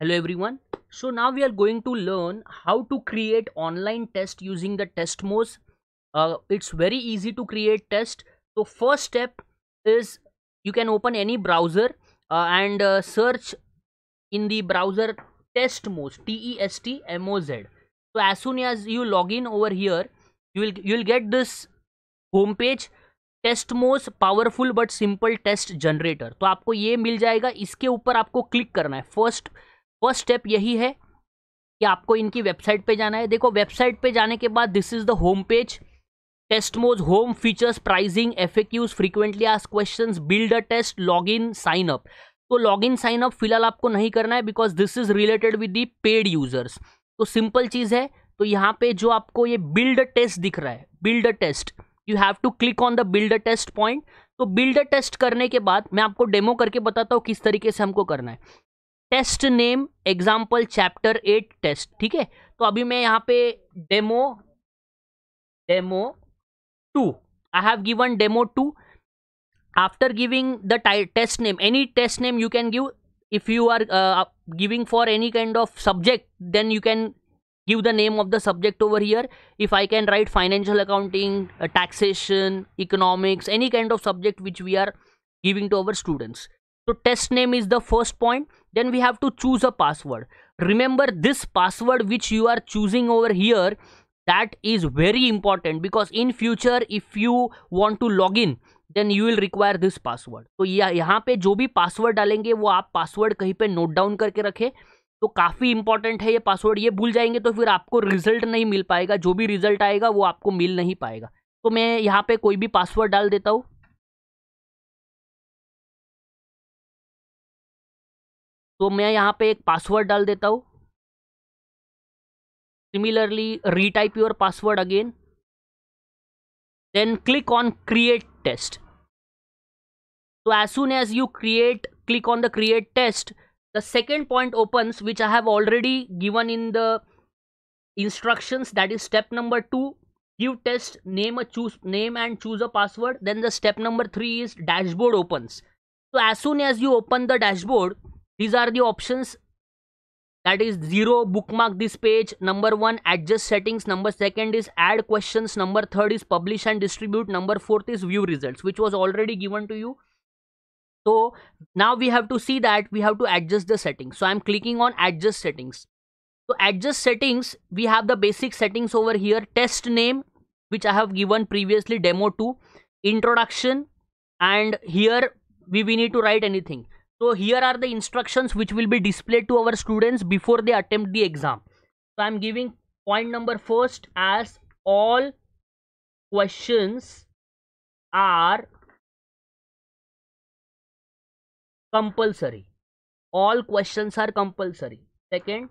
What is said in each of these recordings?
hello everyone so now we are going to learn how to create online test using the testmos uh, it's very easy to create test so first step is you can open any browser uh, and uh, search in the browser testmos t-e-s-t-m-o-z so as soon as you log in over here you will you'll get this homepage Testmoz powerful but simple test generator तो आपको ये मिल जाएगा इसके ऊपर आपको click करना है first first step यही है कि आपको इनकी वेबसाइट पे जाना है देखो वेबसाइट पे जाने के बाद this is the home page Testmoz home features pricing F frequently ask question build a test log in sign up तो लॉग इन साइन अप फिलहाल आपको नहीं करना है because this is related with the paid users तो simple चीज़ है तो यहाँ पे जो आपको ये बिल्ड अ टेस्ट दिख रहा है build a test you have to click on the build a test point तो बिल्ड अ टेस्ट करने के बाद मैं आपको डेमो करके बताता हूँ किस तरीके से हमको करना है test name example chapter eight test ठीक है तो अभी मैं यहाँ पे demo demo two I have given demo two after giving the test name any test name you can give if you are giving for any kind of subject then you can give the name of the subject over here if I can write financial accounting taxation economics any kind of subject which we are giving to our students तो test name is the first point then we have to choose a password remember this password which you are choosing over here that is very important because in future if you want to log in then you will require this password तो यहाँ पे जो भी password डालेंगे वो आप password कहीं पे नोट डाउन करके रखें तो काफ़ी इंपॉर्टेंट है ये पासवर्ड ये भूल जाएंगे तो फिर आपको रिजल्ट नहीं मिल पाएगा जो भी रिजल्ट आएगा वो आपको मिल नहीं पाएगा तो मैं यहाँ पे कोई भी पासवर्ड डाल देता हूँ तो मैं यहाँ पे एक पासवर्ड डाल देता हूँ similarly retype your password again then click on create test तो as soon as you create click on the create test the second point open which I have already given in the instruction that is step number two give test name a choose name and choose a password then the step number three is dashboard opens तो as soon as you open the dashboard these are the options that is 0 bookmark this page number 1 adjust settings number 2nd is add questions number 3rd is publish and distribute number 4th is view results which was already given to you so now we have to see that we have to adjust the settings so i'm clicking on adjust settings so adjust settings we have the basic settings over here test name which i have given previously demo 2 introduction and here we, we need to write anything so here are the instructions which will be displayed to our students before they attempt the exam. So I'm giving point number first as all questions are compulsory. All questions are compulsory. Second,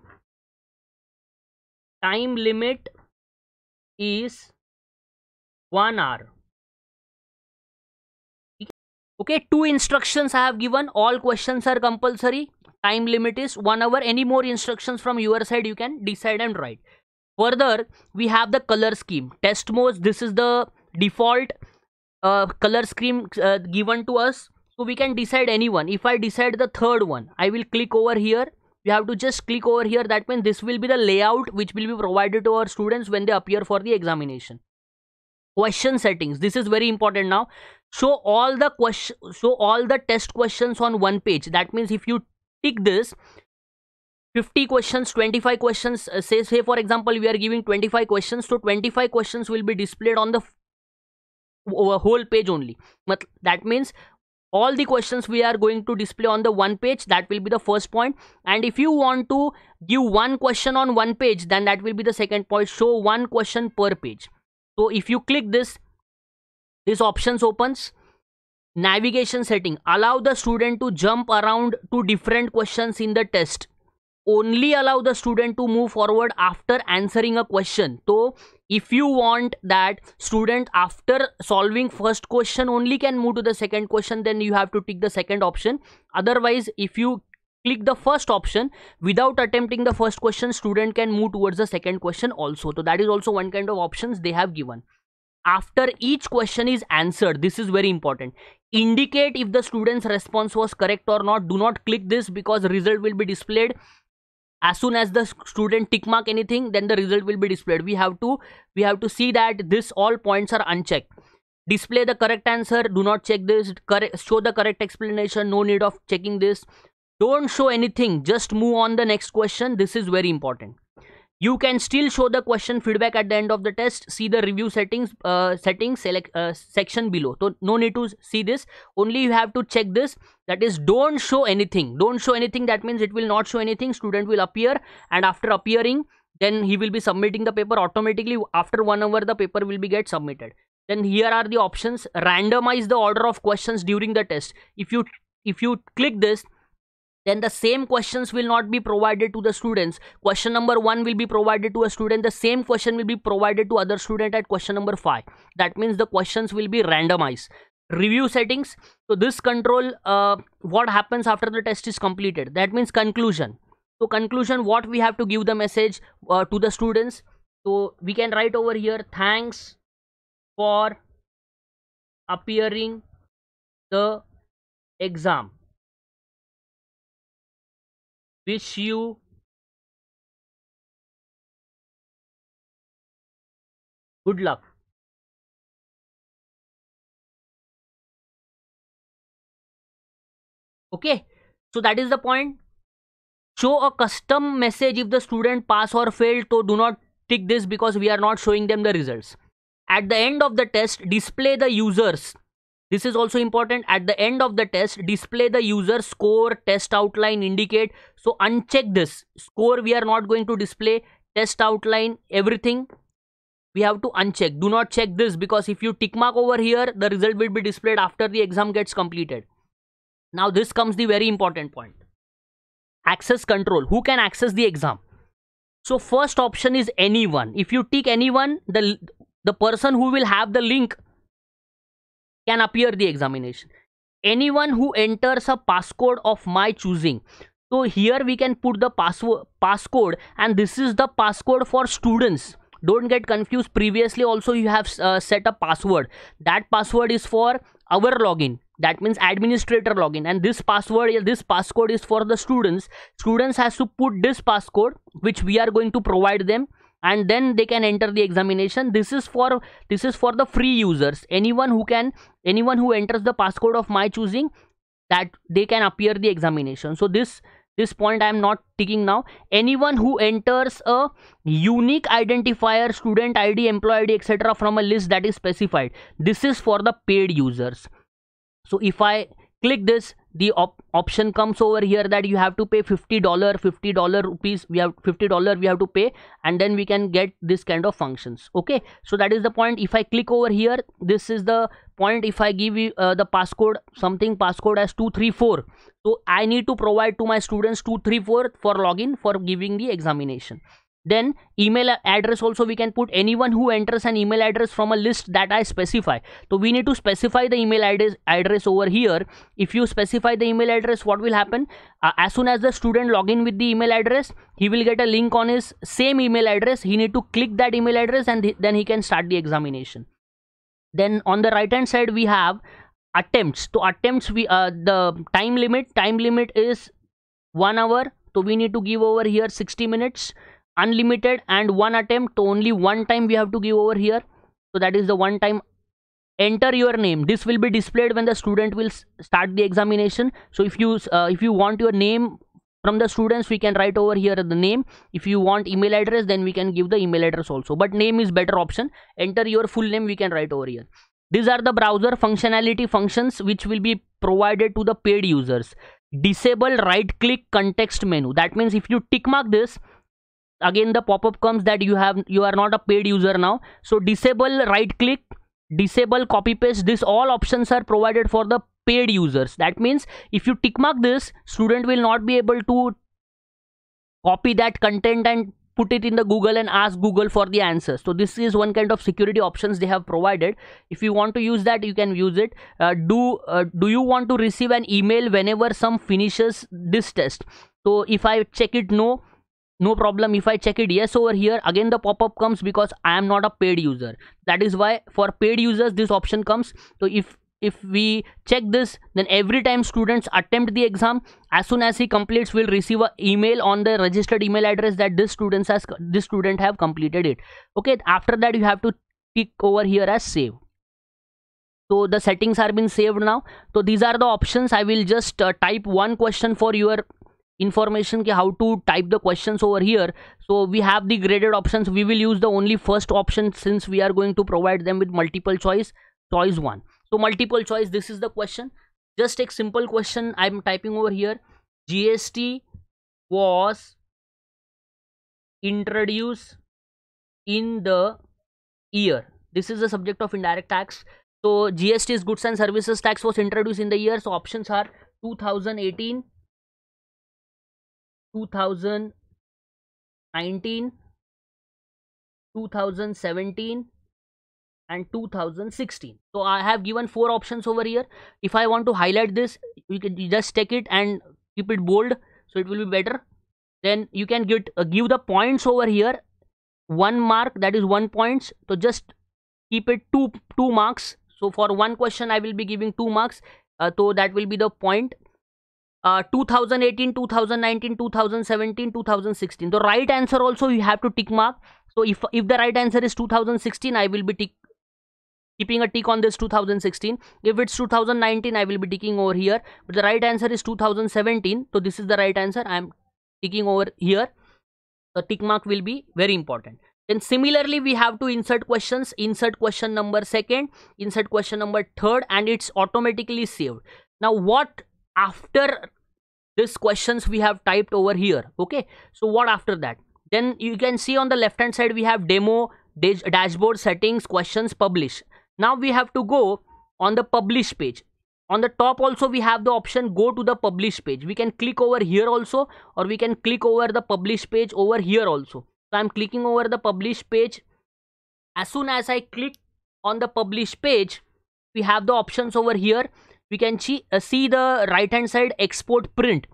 time limit is 1 hour okay two instructions i have given all questions are compulsory time limit is one hour any more instructions from your side you can decide and write further we have the color scheme test modes this is the default uh, color scheme uh, given to us so we can decide anyone if i decide the third one i will click over here you have to just click over here that means this will be the layout which will be provided to our students when they appear for the examination question settings this is very important now show all the question show all the test questions on one page that means if you tick this 50 questions 25 questions uh, say say for example we are giving 25 questions so 25 questions will be displayed on the uh, whole page only but that means all the questions we are going to display on the one page that will be the first point and if you want to give one question on one page then that will be the second point show one question per page so if you click this this options opens navigation setting allow the student to jump around to different questions in the test only allow the student to move forward after answering a question so if you want that student after solving first question only can move to the second question then you have to tick the second option otherwise if you click the first option without attempting the first question student can move towards the second question also so that is also one kind of options they have given after each question is answered this is very important indicate if the student's response was correct or not do not click this because result will be displayed as soon as the student tick mark anything then the result will be displayed we have to we have to see that this all points are unchecked display the correct answer do not check this correct show the correct explanation no need of checking this don't show anything just move on the next question this is very important you can still show the question feedback at the end of the test see the review settings uh, settings select uh, section below so no need to see this only you have to check this that is don't show anything don't show anything that means it will not show anything student will appear and after appearing then he will be submitting the paper automatically after one hour the paper will be get submitted then here are the options randomize the order of questions during the test if you if you click this then the same questions will not be provided to the students question number 1 will be provided to a student the same question will be provided to other student at question number 5 that means the questions will be randomized review settings so this control uh, what happens after the test is completed that means conclusion so conclusion what we have to give the message uh, to the students so we can write over here thanks for appearing the exam wish you good luck okay so that is the point show a custom message if the student pass or fail so do not tick this because we are not showing them the results at the end of the test display the users this is also important. At the end of the test, display the user score, test outline, indicate. So uncheck this. Score we are not going to display. Test outline, everything we have to uncheck. Do not check this because if you tick mark over here, the result will be displayed after the exam gets completed. Now this comes the very important point. Access control. Who can access the exam? So first option is anyone. If you tick anyone, the, the person who will have the link can appear the examination anyone who enters a passcode of my choosing so here we can put the password passcode and this is the passcode for students don't get confused previously also you have uh, set a password that password is for our login that means administrator login and this password this passcode is for the students students has to put this passcode which we are going to provide them and then they can enter the examination this is for this is for the free users anyone who can anyone who enters the passcode of my choosing that they can appear the examination so this this point i am not taking now anyone who enters a unique identifier student id employee id etc from a list that is specified this is for the paid users so if i click this the op option comes over here that you have to pay 50 dollar 50 dollar rupees we have 50 dollar we have to pay and then we can get this kind of functions okay so that is the point if i click over here this is the point if i give you uh, the passcode something passcode as 234 so i need to provide to my students 234 for login for giving the examination then email address also we can put anyone who enters an email address from a list that i specify so we need to specify the email address address over here if you specify the email address what will happen uh, as soon as the student log in with the email address he will get a link on his same email address he need to click that email address and th then he can start the examination then on the right hand side we have attempts to attempts we uh, the time limit time limit is 1 hour so we need to give over here 60 minutes unlimited and one attempt so only one time we have to give over here so that is the one time enter your name this will be displayed when the student will start the examination so if you uh, if you want your name from the students we can write over here the name if you want email address then we can give the email address also but name is better option enter your full name we can write over here these are the browser functionality functions which will be provided to the paid users disable right click context menu that means if you tick mark this again the pop-up comes that you have you are not a paid user now so disable right click disable copy paste this all options are provided for the paid users that means if you tick mark this student will not be able to copy that content and put it in the google and ask google for the answers so this is one kind of security options they have provided if you want to use that you can use it uh, do uh, do you want to receive an email whenever some finishes this test so if i check it no no problem if i check it yes over here again the pop-up comes because i am not a paid user that is why for paid users this option comes so if if we check this then every time students attempt the exam as soon as he completes will receive an email on the registered email address that this students has this student have completed it okay after that you have to tick over here as save so the settings are been saved now so these are the options i will just uh, type one question for your information how to type the questions over here so we have the graded options we will use the only first option since we are going to provide them with multiple choice choice one so multiple choice this is the question just a simple question i'm typing over here gst was introduced in the year this is the subject of indirect tax so gst is goods and services tax was introduced in the year so options are 2018 2019 2017 and 2016 so i have given four options over here if i want to highlight this you can just take it and keep it bold so it will be better then you can get uh, give the points over here one mark that is one points so just keep it two two marks so for one question i will be giving two marks uh, so that will be the point uh, 2018 2019 2017 2016 the right answer also you have to tick mark so if if the right answer is 2016 i will be tick keeping a tick on this 2016 if it's 2019 i will be ticking over here but the right answer is 2017 so this is the right answer i am ticking over here the tick mark will be very important then similarly we have to insert questions insert question number second insert question number third and it's automatically saved now what after these questions we have typed over here okay so what after that then you can see on the left hand side we have demo dashboard settings questions publish now we have to go on the publish page on the top also we have the option go to the publish page we can click over here also or we can click over the publish page over here also so i'm clicking over the publish page as soon as i click on the publish page we have the options over here we can see the right hand side export print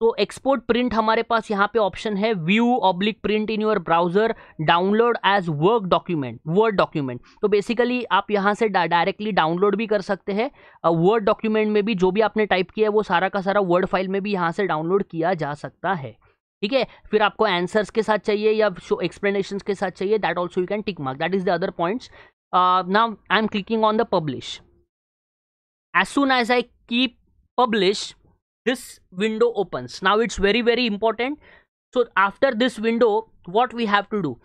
तो export print हमारे पास यहाँ पे option है view oblique print in your browser download as work document word document तो basically आप यहाँ से डायरेक्टली डाउनलोड भी कर सकते हैं वर्ड डॉक्यूमेंट में भी जो भी आपने टाइप किया है वो सारा का सारा वर्ड फाइल में भी यहाँ से डाउनलोड किया जा सकता है ठीक है फिर आपको आंसर्स के साथ चाहिए या शो एक्सप्लेनेशन के साथ चाहिए that also you can tick mark that is the other points now I am clicking on the publish as soon as I keep publish this window opens now it's very very important so after this window what we have to do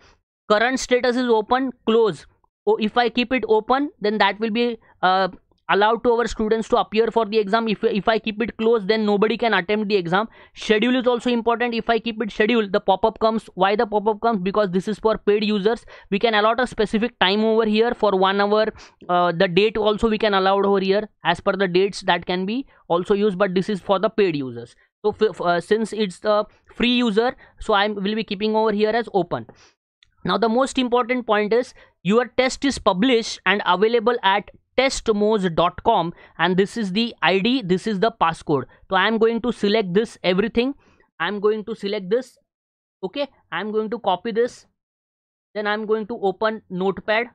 current status is open close oh, if I keep it open then that will be uh, allowed to our students to appear for the exam if, if i keep it closed then nobody can attempt the exam schedule is also important if i keep it schedule the pop-up comes why the pop-up comes because this is for paid users we can allot a specific time over here for one hour uh, the date also we can allow over here as per the dates that can be also used but this is for the paid users so uh, since it's the free user so i will be keeping over here as open now the most important point is your test is published and available at testmos.com and this is the id this is the passcode so i am going to select this everything i am going to select this okay i am going to copy this then i am going to open notepad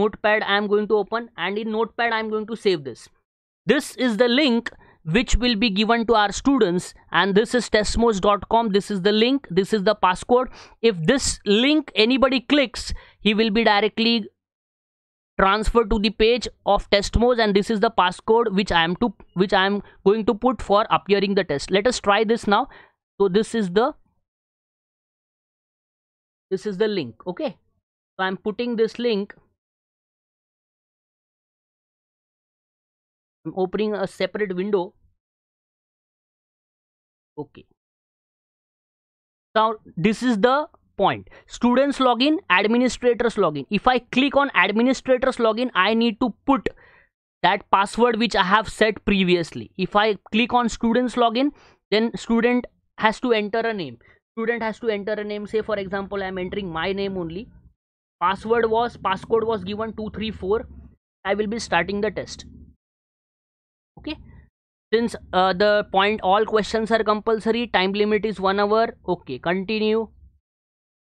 notepad i am going to open and in notepad i am going to save this this is the link which will be given to our students and this is testmos.com this is the link this is the passcode if this link anybody clicks he will be directly transferred to the page of testmos and this is the passcode which i am to which i am going to put for appearing the test let us try this now so this is the this is the link okay so i'm putting this link I'm opening a separate window. Okay. Now this is the point. Students login, administrators login. If I click on administrators login, I need to put that password which I have set previously. If I click on students login, then student has to enter a name. Student has to enter a name. Say for example, I am entering my name only. Password was passcode was given 234. I will be starting the test okay since uh, the point all questions are compulsory time limit is 1 hour okay continue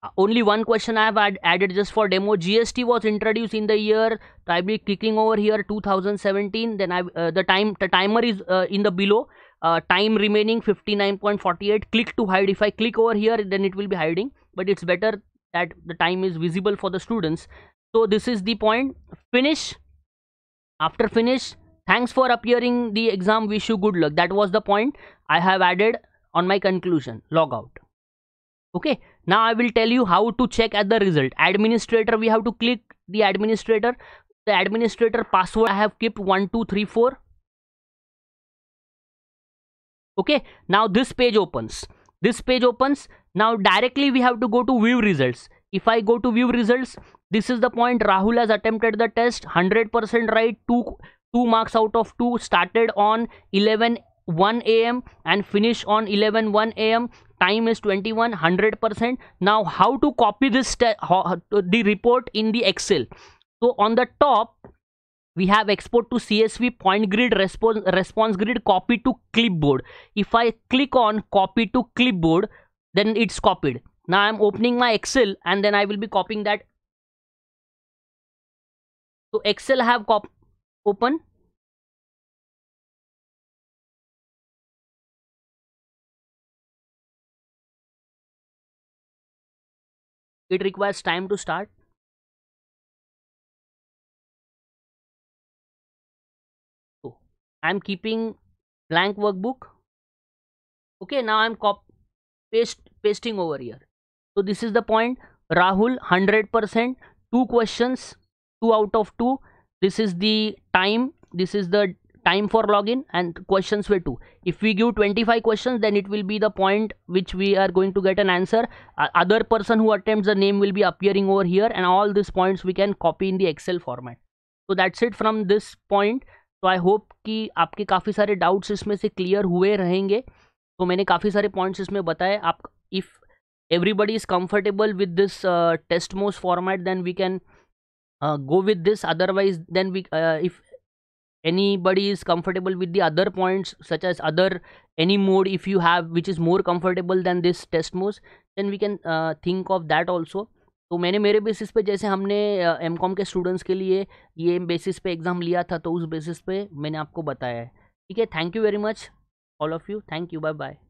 uh, only one question i have ad added just for demo gst was introduced in the year so i'll be clicking over here 2017 then i uh, the time the timer is uh, in the below uh, time remaining 59.48 click to hide if i click over here then it will be hiding but it's better that the time is visible for the students so this is the point finish after finish thanks for appearing the exam wish you good luck that was the point i have added on my conclusion log out okay now i will tell you how to check at the result administrator we have to click the administrator the administrator password i have kept 1234 okay now this page opens this page opens now directly we have to go to view results if i go to view results this is the point rahul has attempted the test 100% right two 2 marks out of 2 started on 11 1 a.m. and finish on 11 1 a.m. Time is 21 100%. Now how to copy this the report in the Excel? So on the top we have export to CSV point grid response response grid copy to clipboard. If I click on copy to clipboard then it's copied. Now I'm opening my Excel and then I will be copying that. So Excel have cop open it requires time to start so oh, i'm keeping blank workbook okay now i'm cop paste pasting over here so this is the point rahul 100% two questions two out of two this is the time this is the time for login and questions were 2 if we give 25 questions then it will be the point which we are going to get an answer uh, other person who attempts the name will be appearing over here and all these points we can copy in the excel format so that's it from this point So I hope कि आपके काफ़ी सारे doubts इसमें से clear हुए रहेंगे तो मैंने काफ़ी सारे पॉइंट्स इसमें बताए आप if everybody is comfortable with this test most format uh, go with this otherwise then we uh, if anybody is comfortable with the other points such as other any mode if you have which is more comfortable than this test mode then we can uh, think of that also तो मैंने मेरे basis पे जैसे हमने M com के students के लिए ये बेसिस पे एग्ज़ाम लिया था तो उस बेसिस पे मैंने आपको बताया है ठीक है thank you very much all of you thank you bye bye